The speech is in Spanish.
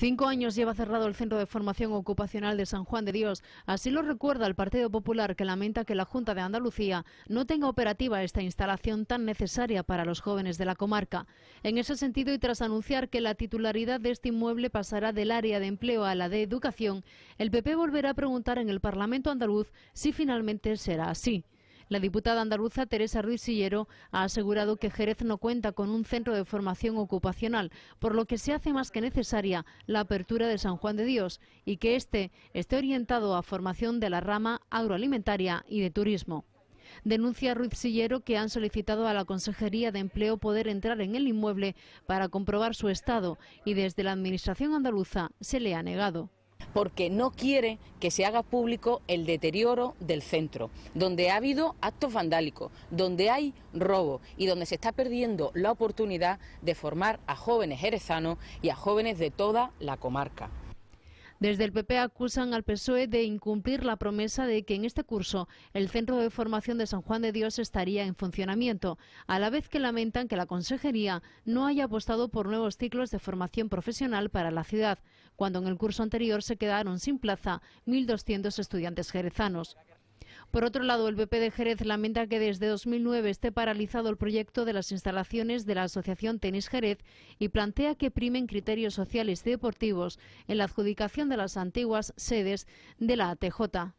Cinco años lleva cerrado el Centro de Formación Ocupacional de San Juan de Dios. Así lo recuerda el Partido Popular, que lamenta que la Junta de Andalucía no tenga operativa esta instalación tan necesaria para los jóvenes de la comarca. En ese sentido, y tras anunciar que la titularidad de este inmueble pasará del área de empleo a la de educación, el PP volverá a preguntar en el Parlamento andaluz si finalmente será así. La diputada andaluza Teresa Ruiz Sillero ha asegurado que Jerez no cuenta con un centro de formación ocupacional, por lo que se hace más que necesaria la apertura de San Juan de Dios y que éste esté orientado a formación de la rama agroalimentaria y de turismo. Denuncia Ruiz Sillero que han solicitado a la Consejería de Empleo poder entrar en el inmueble para comprobar su estado y desde la Administración andaluza se le ha negado porque no quiere que se haga público el deterioro del centro, donde ha habido actos vandálicos, donde hay robo y donde se está perdiendo la oportunidad de formar a jóvenes jerezanos y a jóvenes de toda la comarca. Desde el PP acusan al PSOE de incumplir la promesa de que en este curso el Centro de Formación de San Juan de Dios estaría en funcionamiento, a la vez que lamentan que la Consejería no haya apostado por nuevos ciclos de formación profesional para la ciudad, cuando en el curso anterior se quedaron sin plaza 1.200 estudiantes jerezanos. Por otro lado, el PP de Jerez lamenta que desde 2009 esté paralizado el proyecto de las instalaciones de la Asociación Tenis Jerez y plantea que primen criterios sociales y deportivos en la adjudicación de las antiguas sedes de la ATJ.